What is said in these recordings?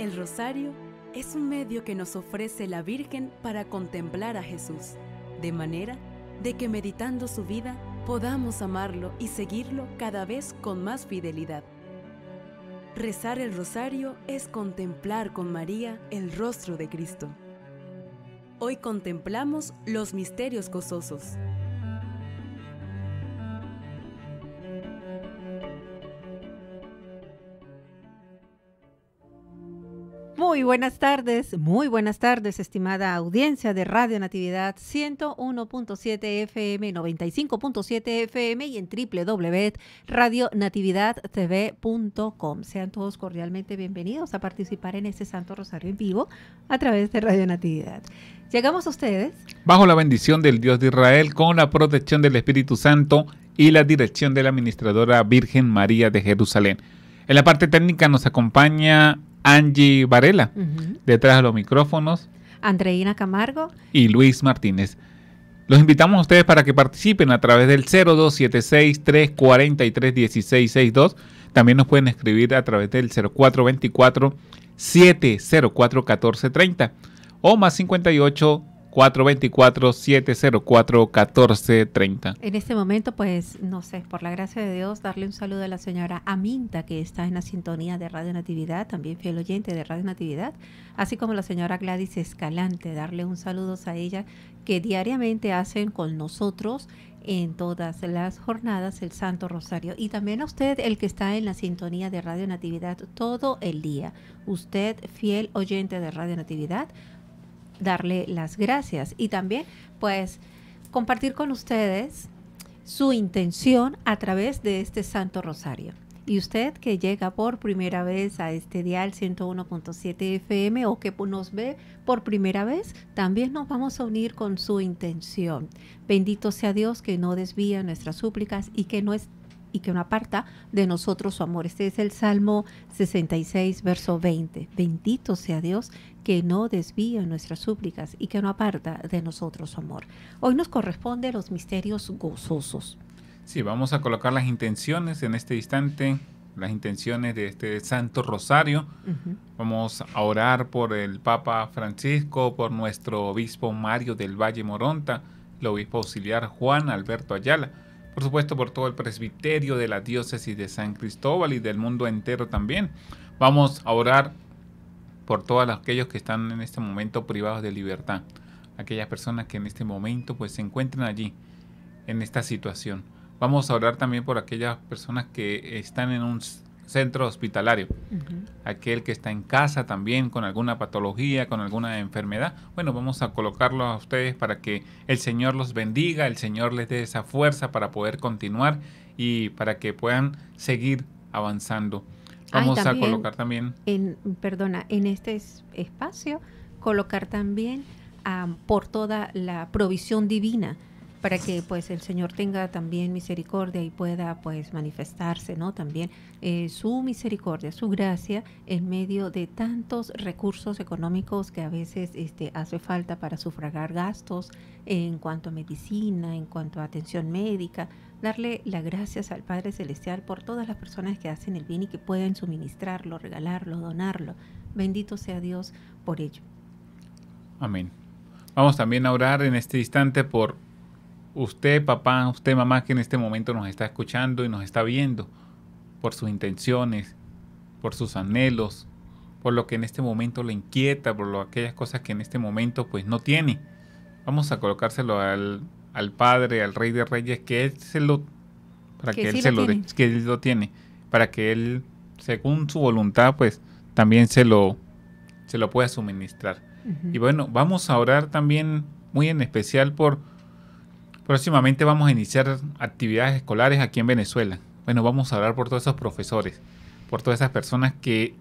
El rosario es un medio que nos ofrece la Virgen para contemplar a Jesús, de manera de que meditando su vida podamos amarlo y seguirlo cada vez con más fidelidad. Rezar el rosario es contemplar con María el rostro de Cristo. Hoy contemplamos los misterios gozosos. Muy buenas tardes, muy buenas tardes, estimada audiencia de Radio Natividad 101.7 FM, 95.7 FM y en www.radionatividadtv.com. Sean todos cordialmente bienvenidos a participar en este Santo Rosario en vivo a través de Radio Natividad. Llegamos a ustedes. Bajo la bendición del Dios de Israel, con la protección del Espíritu Santo y la dirección de la Administradora Virgen María de Jerusalén. En la parte técnica nos acompaña Angie Varela, detrás de los micrófonos. Andreina Camargo. Y Luis Martínez. Los invitamos a ustedes para que participen a través del 0276-343-1662. También nos pueden escribir a través del 0424-704-1430 o más 58 424-704-1430. En este momento, pues, no sé, por la gracia de Dios, darle un saludo a la señora Aminta, que está en la sintonía de Radio Natividad, también fiel oyente de Radio Natividad, así como la señora Gladys Escalante, darle un saludo a ella, que diariamente hacen con nosotros en todas las jornadas el Santo Rosario. Y también a usted, el que está en la sintonía de Radio Natividad todo el día. Usted, fiel oyente de Radio Natividad, darle las gracias y también pues compartir con ustedes su intención a través de este Santo Rosario. Y usted que llega por primera vez a este dial 101.7 FM o que nos ve por primera vez, también nos vamos a unir con su intención. Bendito sea Dios que no desvía nuestras súplicas y que no es y que no aparta de nosotros su amor. Este es el Salmo 66, verso 20. Bendito sea Dios que no desvía nuestras súplicas y que no aparta de nosotros su amor. Hoy nos corresponde los misterios gozosos. Sí, vamos a colocar las intenciones en este instante, las intenciones de este Santo Rosario. Vamos a orar por el Papa Francisco, por nuestro obispo Mario del Valle Moronta, el obispo auxiliar Juan Alberto Ayala por supuesto por todo el presbiterio de la diócesis de San Cristóbal y del mundo entero también. Vamos a orar por todos aquellos que están en este momento privados de libertad, aquellas personas que en este momento pues se encuentran allí en esta situación. Vamos a orar también por aquellas personas que están en un centro hospitalario, aquel que está en casa también con alguna patología, con alguna enfermedad. Bueno, vamos a colocarlo a ustedes para que el Señor los bendiga, el Señor les dé esa fuerza para poder continuar y para que puedan seguir avanzando. Vamos a colocar también. En, perdona, en este espacio, colocar también ah, por toda la provisión divina para que pues el Señor tenga también misericordia y pueda pues manifestarse, ¿no? También eh, su misericordia, su gracia en medio de tantos recursos económicos que a veces este, hace falta para sufragar gastos en cuanto a medicina, en cuanto a atención médica, darle las gracias al Padre Celestial por todas las personas que hacen el bien y que pueden suministrarlo, regalarlo, donarlo. Bendito sea Dios por ello. Amén. Vamos también a orar en este instante por usted papá, usted mamá que en este momento nos está escuchando y nos está viendo, por sus intenciones, por sus anhelos, por lo que en este momento le inquieta, por lo, aquellas cosas que en este momento pues no tiene. Vamos a colocárselo al, al Padre, al Rey de Reyes, que él se lo para que, él se lo, que él lo tiene, para que él según su voluntad pues también se lo se lo pueda suministrar. Y bueno, vamos a orar también muy en especial por Próximamente vamos a iniciar actividades escolares aquí en Venezuela. Bueno, vamos a hablar por todos esos profesores, por todas esas personas que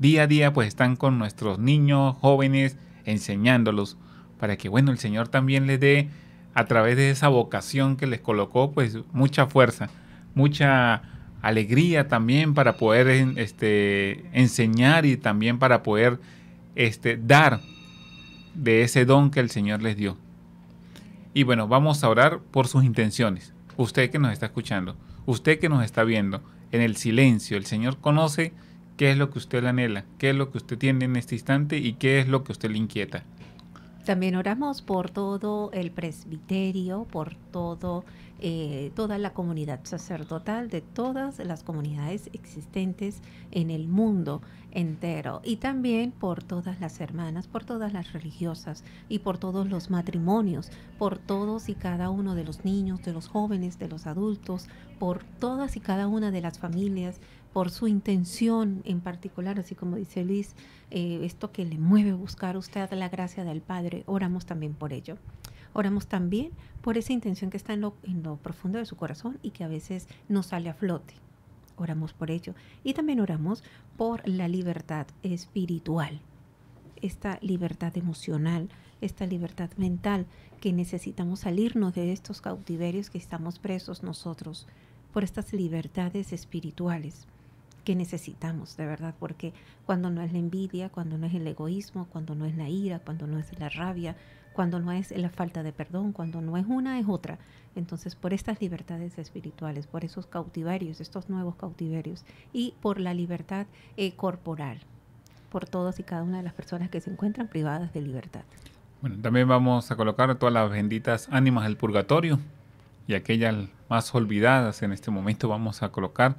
día a día pues están con nuestros niños, jóvenes, enseñándolos para que bueno, el Señor también les dé a través de esa vocación que les colocó pues mucha fuerza, mucha alegría también para poder este, enseñar y también para poder este, dar de ese don que el Señor les dio. Y bueno, vamos a orar por sus intenciones. Usted que nos está escuchando, usted que nos está viendo, en el silencio, el Señor conoce qué es lo que usted anhela, qué es lo que usted tiene en este instante y qué es lo que usted le inquieta. También oramos por todo el presbiterio, por todo, eh, toda la comunidad sacerdotal de todas las comunidades existentes en el mundo entero. Y también por todas las hermanas, por todas las religiosas y por todos los matrimonios, por todos y cada uno de los niños, de los jóvenes, de los adultos, por todas y cada una de las familias por su intención en particular, así como dice Luis eh, esto que le mueve buscar usted la gracia del Padre, oramos también por ello. Oramos también por esa intención que está en lo, en lo profundo de su corazón y que a veces no sale a flote. Oramos por ello. Y también oramos por la libertad espiritual, esta libertad emocional, esta libertad mental, que necesitamos salirnos de estos cautiverios que estamos presos nosotros, por estas libertades espirituales que necesitamos, de verdad, porque cuando no es la envidia, cuando no es el egoísmo, cuando no es la ira, cuando no es la rabia, cuando no es la falta de perdón, cuando no es una, es otra. Entonces, por estas libertades espirituales, por esos cautiverios, estos nuevos cautiverios, y por la libertad eh, corporal, por todas y cada una de las personas que se encuentran privadas de libertad. Bueno, también vamos a colocar a todas las benditas ánimas del purgatorio y aquellas más olvidadas en este momento vamos a colocar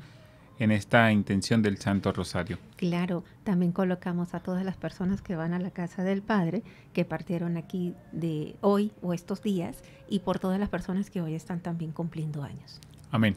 en esta intención del Santo Rosario. Claro, también colocamos a todas las personas que van a la casa del Padre, que partieron aquí de hoy o estos días, y por todas las personas que hoy están también cumpliendo años. Amén.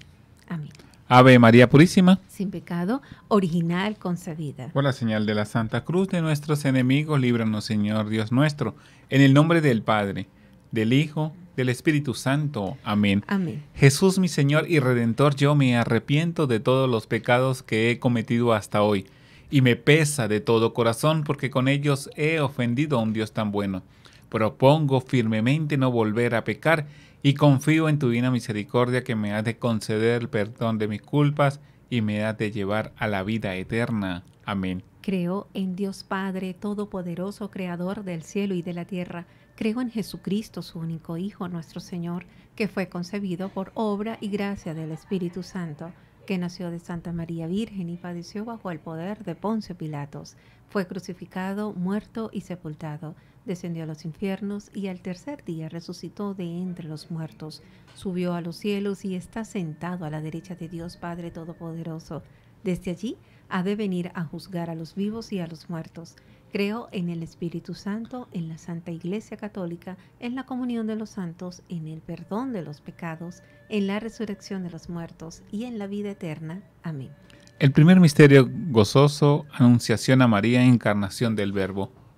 Amén. Ave María Purísima. Sin pecado, original concebida. Por la señal de la Santa Cruz de nuestros enemigos, líbranos Señor Dios nuestro, en el nombre del Padre, del Hijo, del Espíritu Santo. Amén. Amén. Jesús mi Señor y Redentor, yo me arrepiento de todos los pecados que he cometido hasta hoy, y me pesa de todo corazón porque con ellos he ofendido a un Dios tan bueno. Propongo firmemente no volver a pecar y confío en tu divina misericordia que me ha de conceder el perdón de mis culpas y me ha de llevar a la vida eterna. Amén. Creo en Dios Padre Todopoderoso, Creador del cielo y de la tierra Creo en Jesucristo, su único Hijo, nuestro Señor, que fue concebido por obra y gracia del Espíritu Santo, que nació de Santa María Virgen y padeció bajo el poder de Poncio Pilatos. Fue crucificado, muerto y sepultado. Descendió a los infiernos y al tercer día resucitó de entre los muertos. Subió a los cielos y está sentado a la derecha de Dios Padre Todopoderoso. Desde allí ha de venir a juzgar a los vivos y a los muertos Creo en el Espíritu Santo, en la Santa Iglesia Católica, en la comunión de los santos, en el perdón de los pecados, en la resurrección de los muertos y en la vida eterna. Amén. El primer misterio gozoso, anunciación a María, encarnación del Verbo.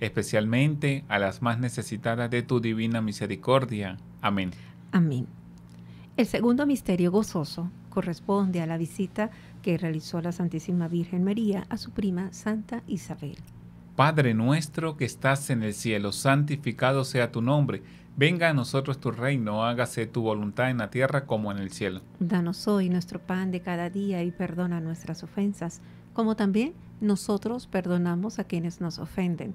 especialmente a las más necesitadas de tu divina misericordia. Amén. Amén. El segundo misterio gozoso corresponde a la visita que realizó la Santísima Virgen María a su prima Santa Isabel. Padre nuestro que estás en el cielo, santificado sea tu nombre. Venga a nosotros tu reino, hágase tu voluntad en la tierra como en el cielo. Danos hoy nuestro pan de cada día y perdona nuestras ofensas, como también nosotros perdonamos a quienes nos ofenden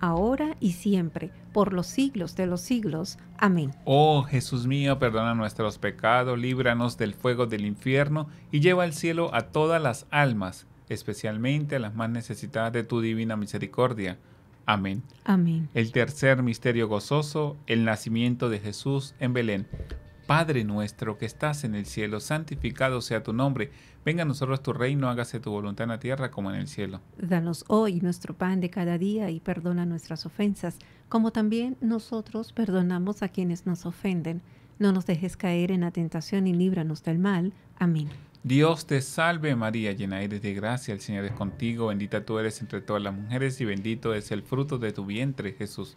ahora y siempre, por los siglos de los siglos. Amén. Oh Jesús mío, perdona nuestros pecados, líbranos del fuego del infierno y lleva al cielo a todas las almas, especialmente a las más necesitadas de tu divina misericordia. Amén. Amén. El tercer misterio gozoso, el nacimiento de Jesús en Belén. Padre nuestro que estás en el cielo, santificado sea tu nombre, venga a nosotros tu reino, hágase tu voluntad en la tierra como en el cielo. Danos hoy nuestro pan de cada día y perdona nuestras ofensas, como también nosotros perdonamos a quienes nos ofenden. No nos dejes caer en la tentación y líbranos del mal. Amén. Dios te salve María, llena eres de gracia, el Señor es contigo, bendita tú eres entre todas las mujeres y bendito es el fruto de tu vientre Jesús.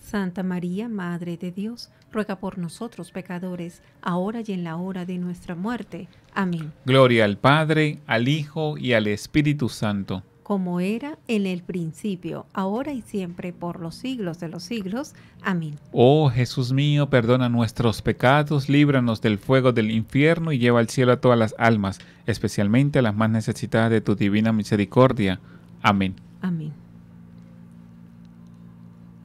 Santa María, Madre de Dios, ruega por nosotros pecadores, ahora y en la hora de nuestra muerte. Amén. Gloria al Padre, al Hijo y al Espíritu Santo. Como era en el principio, ahora y siempre, por los siglos de los siglos. Amén. Oh Jesús mío, perdona nuestros pecados, líbranos del fuego del infierno y lleva al cielo a todas las almas, especialmente a las más necesitadas de tu divina misericordia. Amén. Amén.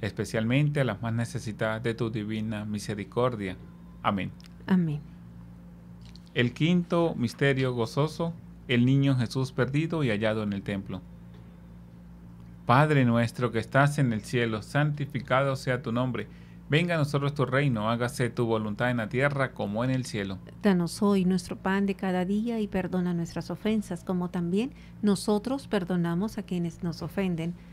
especialmente a las más necesitadas de tu divina misericordia. Amén. Amén. El quinto misterio gozoso, el niño Jesús perdido y hallado en el templo. Padre nuestro que estás en el cielo, santificado sea tu nombre. Venga a nosotros tu reino, hágase tu voluntad en la tierra como en el cielo. Danos hoy nuestro pan de cada día y perdona nuestras ofensas, como también nosotros perdonamos a quienes nos ofenden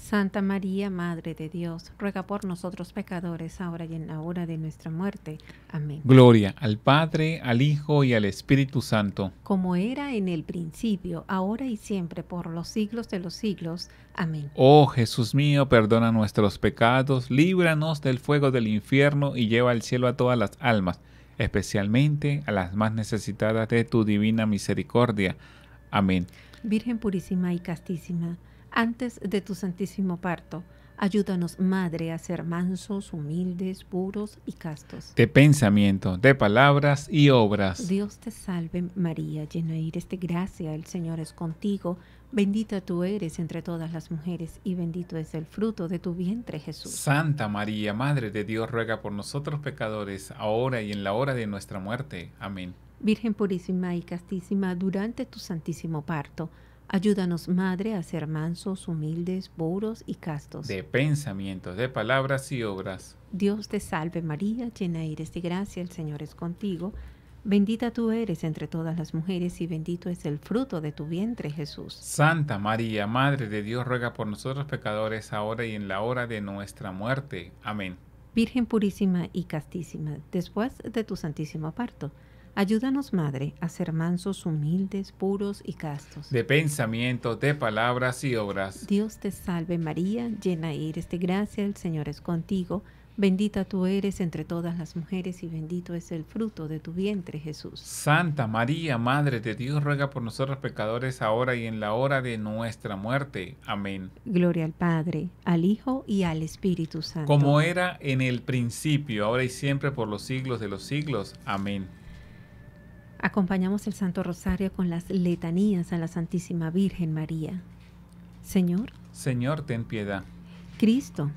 Santa María, Madre de Dios, ruega por nosotros pecadores, ahora y en la hora de nuestra muerte. Amén. Gloria al Padre, al Hijo y al Espíritu Santo. Como era en el principio, ahora y siempre, por los siglos de los siglos. Amén. Oh Jesús mío, perdona nuestros pecados, líbranos del fuego del infierno y lleva al cielo a todas las almas, especialmente a las más necesitadas de tu divina misericordia. Amén. Virgen purísima y castísima antes de tu santísimo parto. Ayúdanos, Madre, a ser mansos, humildes, puros y castos. De pensamiento, de palabras y obras. Dios te salve, María, llena eres de gracia, el Señor es contigo. Bendita tú eres entre todas las mujeres y bendito es el fruto de tu vientre, Jesús. Santa María, Madre de Dios, ruega por nosotros pecadores, ahora y en la hora de nuestra muerte. Amén. Virgen purísima y castísima, durante tu santísimo parto Ayúdanos, Madre, a ser mansos, humildes, puros y castos. De pensamientos, de palabras y obras. Dios te salve María, llena eres de gracia, el Señor es contigo. Bendita tú eres entre todas las mujeres y bendito es el fruto de tu vientre Jesús. Santa María, Madre de Dios, ruega por nosotros pecadores, ahora y en la hora de nuestra muerte. Amén. Virgen purísima y castísima, después de tu santísimo parto Ayúdanos, Madre, a ser mansos, humildes, puros y castos. De pensamiento, de palabras y obras. Dios te salve María, llena eres de gracia, el Señor es contigo. Bendita tú eres entre todas las mujeres y bendito es el fruto de tu vientre, Jesús. Santa María, Madre de Dios, ruega por nosotros pecadores ahora y en la hora de nuestra muerte. Amén. Gloria al Padre, al Hijo y al Espíritu Santo. Como era en el principio, ahora y siempre, por los siglos de los siglos. Amén. Acompañamos el Santo Rosario con las letanías a la Santísima Virgen María. Señor. Señor, ten piedad. Cristo.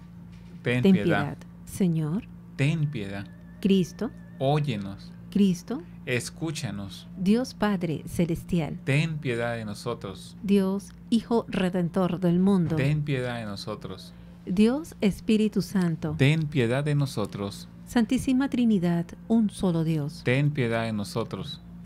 Ten, piedad. piedad. Señor. Ten piedad. Cristo. Óyenos. Cristo. Escúchanos. Dios Padre Celestial. Ten piedad de nosotros. Dios Hijo Redentor del mundo. Ten piedad de nosotros. Dios Espíritu Santo. Ten piedad de nosotros. Santísima Trinidad, un solo Dios. Ten piedad de nosotros.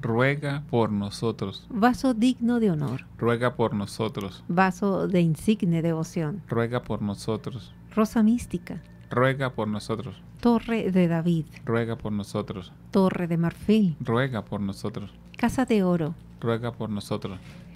ruega por nosotros. Vaso digno de honor. Ruega por nosotros. Vaso de insigne devoción. Ruega por nosotros. Rosa mística. Ruega por nosotros. Torre de David. Ruega por nosotros. Torre de marfil. Ruega por nosotros. Casa de oro. Ruega por nosotros.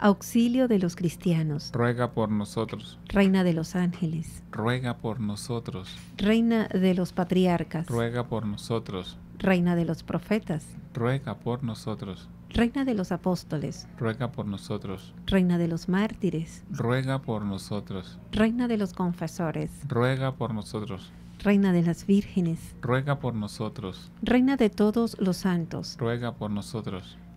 auxilio de los cristianos. Ruega por nosotros. Reina de los ángeles. Ruega por nosotros. Reina de los patriarcas. Ruega por nosotros. Reina de los profetas. Ruega por nosotros. Reina de los apóstoles. Ruega por nosotros. Reina de los mártires. Ruega por nosotros. Reina de los confesores. Ruega por nosotros. Reina de las vírgenes. Ruega por nosotros. Reina de todos los santos. Ruega por nosotros.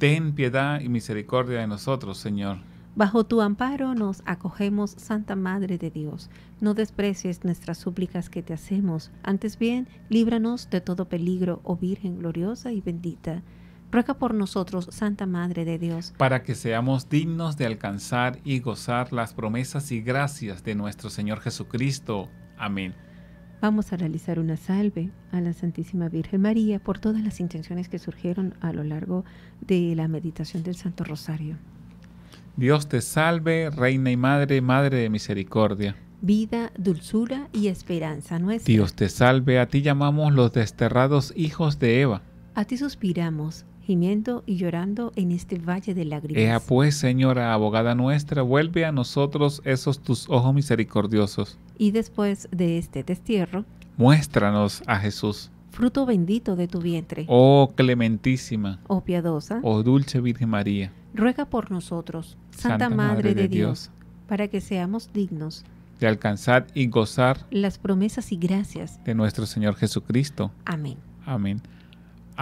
Ten piedad y misericordia de nosotros, Señor. Bajo tu amparo nos acogemos, Santa Madre de Dios. No desprecies nuestras súplicas que te hacemos, antes bien, líbranos de todo peligro, oh Virgen gloriosa y bendita. Ruega por nosotros, Santa Madre de Dios, para que seamos dignos de alcanzar y gozar las promesas y gracias de nuestro Señor Jesucristo. Amén. Vamos a realizar una salve a la Santísima Virgen María por todas las intenciones que surgieron a lo largo de la meditación del Santo Rosario. Dios te salve, Reina y Madre, Madre de Misericordia. Vida, dulzura y esperanza nuestra. Dios te salve, a ti llamamos los desterrados hijos de Eva. A ti suspiramos, gimiendo y llorando en este valle de lágrimas. Ea pues, Señora, abogada nuestra, vuelve a nosotros esos tus ojos misericordiosos y después de este destierro, muéstranos a Jesús. Fruto bendito de tu vientre. Oh clementísima. Oh piadosa. Oh dulce Virgen María. Ruega por nosotros, Santa, Madre, de, Dios, Dios, para que seamos dignos de alcanzar y gozar las promesas y gracias de nuestro Señor Jesucristo. Amén. Amén.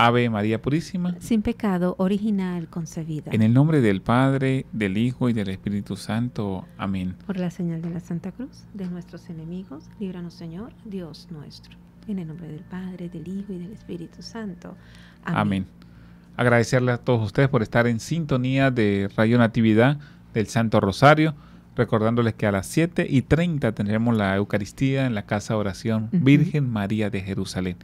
Ave María Purísima. Sin pecado original concebida. En el nombre del Padre, del Hijo y del Espíritu Santo. Amén. Por la señal de la Santa Cruz, de nuestros enemigos, líbranos Señor, Dios nuestro. En el nombre del Padre, del Hijo y del Espíritu Santo. Amén. Agradecerle a todos ustedes por estar en sintonía de Radio Natividad del Santo Rosario. Recordándoles que a las siete y 30 tendremos la Eucaristía en la Casa de Oración Virgen María de Jerusalén.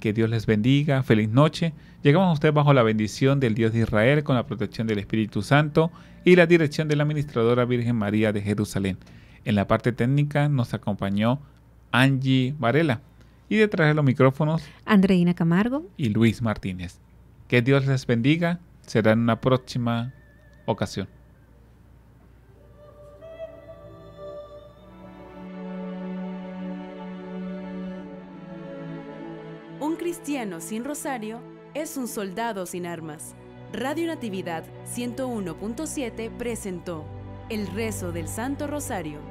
Que Dios les bendiga. Feliz noche. Llegamos a usted bajo la bendición del Dios de Israel, con la protección del Espíritu Santo y la dirección de la Administradora Virgen María de Jerusalén. En la parte técnica nos acompañó Angie Varela y detrás de los micrófonos Andreina Camargo y Luis Martínez. Que Dios les bendiga. Será en una próxima ocasión. cristiano sin rosario es un soldado sin armas. Radio Natividad 101.7 presentó El rezo del Santo Rosario.